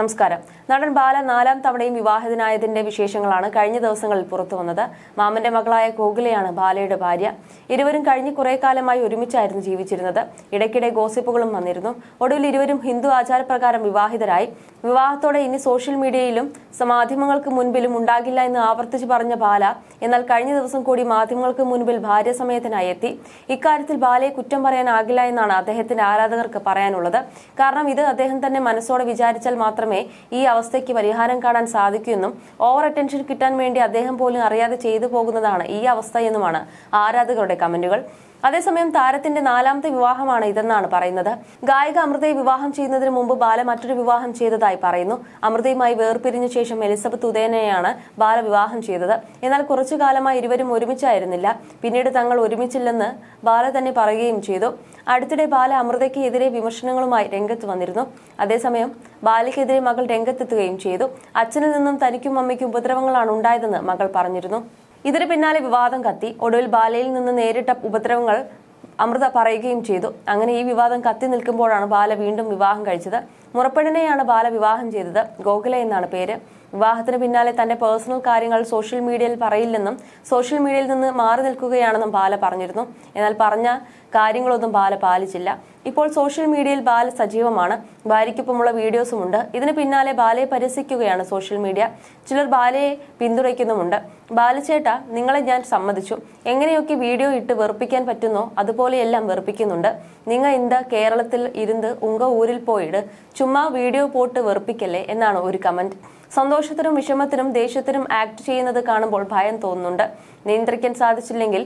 നമസ്കാരം നടൻ ബാല നാലാം തവണയും വിവാഹിതനായതിന്റെ വിശേഷങ്ങളാണ് കഴിഞ്ഞ ദിവസങ്ങളിൽ പുറത്തു വന്നത് മാമന്റെ മകളായ കോകിലയാണ് ബാലയുടെ ഭാര്യ ഇരുവരും കഴിഞ്ഞ കുറേ കാലമായി ഒരുമിച്ചായിരുന്നു ജീവിച്ചിരുന്നത് ഇടയ്ക്കിടെ ഗോസിപ്പുകളും വന്നിരുന്നു ഒടുവിൽ ഇരുവരും ഹിന്ദു ആചാരപ്രകാരം വിവാഹിതരായി വിവാഹത്തോടെ ഇനി സോഷ്യൽ മീഡിയയിലും മാധ്യമങ്ങൾക്ക് മുൻപിലും ഉണ്ടാകില്ല എന്ന് ആവർത്തിച്ചു പറഞ്ഞ ബാല എന്നാൽ കഴിഞ്ഞ ദിവസം കൂടി മാധ്യമങ്ങൾക്ക് മുൻപിൽ ഭാര്യ സമയത്തിനായി എത്തി ഇക്കാര്യത്തിൽ ബാലയെ കുറ്റം പറയാനാകില്ല എന്നാണ് അദ്ദേഹത്തിന്റെ ആരാധകർക്ക് പറയാനുള്ളത് കാരണം ഇത് അദ്ദേഹം തന്നെ മനസ്സോടെ വിചാരിച്ചാൽ മാത്രം മാത്രമേ ഈ അവസ്ഥയ്ക്ക് പരിഹാരം കാണാൻ സാധിക്കൂ എന്നും ഓവർ അറ്റൻഷൻ കിട്ടാൻ വേണ്ടി അദ്ദേഹം പോലും അറിയാതെ ചെയ്തു പോകുന്നതാണ് ഈ അവസ്ഥയെന്നുമാണ് ആരാധകരുടെ കമന്റുകൾ അതേസമയം താരത്തിന്റെ നാലാമത്തെ വിവാഹമാണ് ഇതെന്നാണ് പറയുന്നത് ഗായിക അമൃതയെ വിവാഹം ചെയ്യുന്നതിന് മുമ്പ് ബാല മറ്റൊരു വിവാഹം ചെയ്തതായി പറയുന്നു അമൃതയുമായി വേർപിരിഞ്ഞ ശേഷം എലിസബത്ത് ഉദയനെയാണ് ബാല വിവാഹം ചെയ്തത് എന്നാൽ കുറച്ചു കാലമായി ഇരുവരും ഒരുമിച്ചായിരുന്നില്ല പിന്നീട് തങ്ങൾ ഒരുമിച്ചില്ലെന്ന് ബാല തന്നെ പറയുകയും ചെയ്തു അടുത്തിടെ ബാല അമൃതയ്ക്ക് എതിരെ വിമർശനങ്ങളുമായി രംഗത്ത് വന്നിരുന്നു അതേസമയം ബാലയ്ക്കെതിരെ മകൾ രംഗത്തെത്തുകയും ചെയ്തു അച്ഛനിൽ നിന്നും തനിക്കും അമ്മയ്ക്കും ഉപദ്രവങ്ങളാണ് ഉണ്ടായതെന്ന് മകൾ പറഞ്ഞിരുന്നു ഇതിന് പിന്നാലെ വിവാദം കത്തി ഒടുവിൽ ബാലയിൽ നിന്ന് നേരിട്ട ഉപദ്രവങ്ങൾ അമൃത പറയുകയും ചെയ്തു അങ്ങനെ ഈ വിവാദം കത്തി നിൽക്കുമ്പോഴാണ് ബാല വീണ്ടും വിവാഹം കഴിച്ചത് മുറപ്പെണ്ണിനെയാണ് ബാല വിവാഹം ചെയ്തത് ഗോകുല എന്നാണ് പേര് വിവാഹത്തിന് പിന്നാലെ തന്റെ പേഴ്സണൽ കാര്യങ്ങൾ സോഷ്യൽ മീഡിയയിൽ പറയില്ലെന്നും സോഷ്യൽ മീഡിയയിൽ നിന്ന് മാറി നിൽക്കുകയാണെന്നും ബാല പറഞ്ഞിരുന്നു എന്നാൽ പറഞ്ഞ കാര്യങ്ങളൊന്നും ബാല പാലിച്ചില്ല ഇപ്പോൾ സോഷ്യൽ മീഡിയയിൽ ബാല സജീവമാണ് ഭാര്യയ്ക്കൊപ്പമുള്ള ഉണ്ട് ഇതിന് പിന്നാലെ ബാലയെ പരിഹസിക്കുകയാണ് സോഷ്യൽ മീഡിയ ചിലർ ബാലയെ പിന്തുണയ്ക്കുന്നുമുണ്ട് ബാലച്ചേട്ട നിങ്ങളെ ഞാൻ സമ്മതിച്ചു എങ്ങനെയൊക്കെ വീഡിയോ ഇട്ട് വെറുപ്പിക്കാൻ പറ്റുന്നോ അതുപോലെയെല്ലാം വെറുപ്പിക്കുന്നുണ്ട് നിങ്ങൾ ഇന്ത് കേരളത്തിൽ ഇരുന്ന് ഉങ്ക ഊരിൽ പോയിട് ചുമ്മാ വീഡിയോ പോട്ട് വെറുപ്പിക്കല്ലേ എന്നാണ് ഒരു കമന്റ് സന്തോഷത്തിനും വിഷമത്തിനും ദേഷ്യത്തിനും ആക്ട് ചെയ്യുന്നത് കാണുമ്പോൾ ഭയം തോന്നുന്നുണ്ട് നിയന്ത്രിക്കാൻ സാധിച്ചില്ലെങ്കിൽ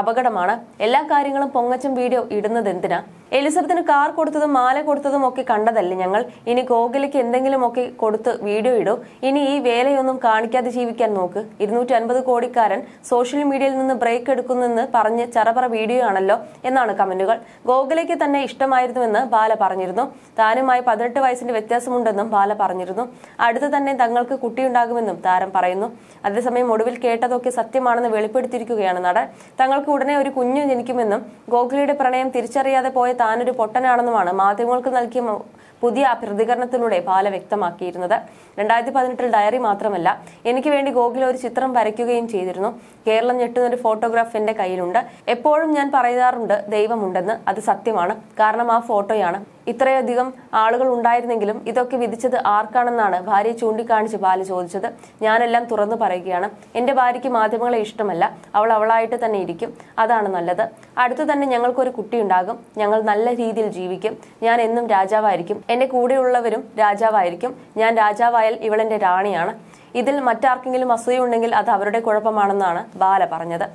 അപകടമാണ് എല്ലാ കാര്യങ്ങളും പൊങ്ങച്ചം വീഡിയോ ഇടുന്നത് എന്തിനാ എലിസബത്തിന് കാർ കൊടുത്തതും മാല കൊടുത്തതും ഒക്കെ കണ്ടതല്ലേ ഞങ്ങൾ ഇനി ഗോകുലയ്ക്ക് എന്തെങ്കിലും ഒക്കെ കൊടുത്ത് വീഡിയോ ഇടൂ ഇനി ഈ വേലയൊന്നും കാണിക്കാതെ ജീവിക്കാൻ നോക്ക് ഇരുന്നൂറ്റി അൻപത് കോടിക്കാരൻ സോഷ്യൽ മീഡിയയിൽ നിന്ന് ബ്രേക്ക് എടുക്കുന്നെന്ന് പറഞ്ഞ് ചറപറ വീഡിയോ ആണല്ലോ എന്നാണ് കമന്റുകൾ ഗോകുലയ്ക്ക് തന്നെ ഇഷ്ടമായിരുന്നുവെന്ന് ബാല പറഞ്ഞിരുന്നു താനുമായി പതിനെട്ട് വയസ്സിന്റെ വ്യത്യാസമുണ്ടെന്നും ബാല പറഞ്ഞിരുന്നു അടുത്ത് തന്നെ തങ്ങൾക്ക് കുട്ടിയുണ്ടാകുമെന്നും താരം പറയുന്നു അതേസമയം ഒടുവിൽ കേട്ടതൊക്കെ സത്യമാണെന്ന് വെളിപ്പെടുത്തിയിരിക്കുകയാണ് നടൻ തങ്ങൾക്ക് ഉടനെ ഒരു കുഞ്ഞു ജനിക്കുമെന്നും ഗോകുലയുടെ പ്രണയം തിരിച്ചറിയാതെ പോയ താനൊരു പൊട്ടനാണെന്നുമാണ് മാധ്യമങ്ങൾക്ക് നൽകിയ പുതിയ പ്രതികരണത്തിലൂടെ ബാല വ്യക്തമാക്കിയിരുന്നത് രണ്ടായിരത്തി പതിനെട്ടിൽ ഡയറി മാത്രമല്ല എനിക്ക് വേണ്ടി ഗോകുല ഒരു ചിത്രം വരയ്ക്കുകയും ചെയ്തിരുന്നു കേരളം ഞെട്ടുന്ന ഒരു ഫോട്ടോഗ്രാഫ് എന്റെ കയ്യിലുണ്ട് എപ്പോഴും ഞാൻ പറയാറുണ്ട് ദൈവമുണ്ടെന്ന് അത് സത്യമാണ് കാരണം ആ ഫോട്ടോയാണ് ഇത്രയധികം ആളുകൾ ഉണ്ടായിരുന്നെങ്കിലും ഇതൊക്കെ വിധിച്ചത് ആർക്കാണെന്നാണ് ഭാര്യയെ ചൂണ്ടിക്കാണിച്ച് ബാല ചോദിച്ചത് ഞാനെല്ലാം തുറന്നു പറയുകയാണ് എൻ്റെ ഭാര്യയ്ക്ക് മാധ്യമങ്ങളെ ഇഷ്ടമല്ല അവൾ അവളായിട്ട് തന്നെ ഇരിക്കും അതാണ് നല്ലത് അടുത്തു തന്നെ ഞങ്ങൾക്കൊരു കുട്ടിയുണ്ടാകും ഞങ്ങൾ നല്ല രീതിയിൽ ജീവിക്കും ഞാൻ എന്നും രാജാവായിരിക്കും എൻ്റെ കൂടെയുള്ളവരും രാജാവായിരിക്കും ഞാൻ രാജാവായാൽ ഇവളെൻ്റെ റാണിയാണ് ഇതിൽ മറ്റാർക്കെങ്കിലും അസൂയുണ്ടെങ്കിൽ അത് അവരുടെ കുഴപ്പമാണെന്നാണ് ബാല പറഞ്ഞത്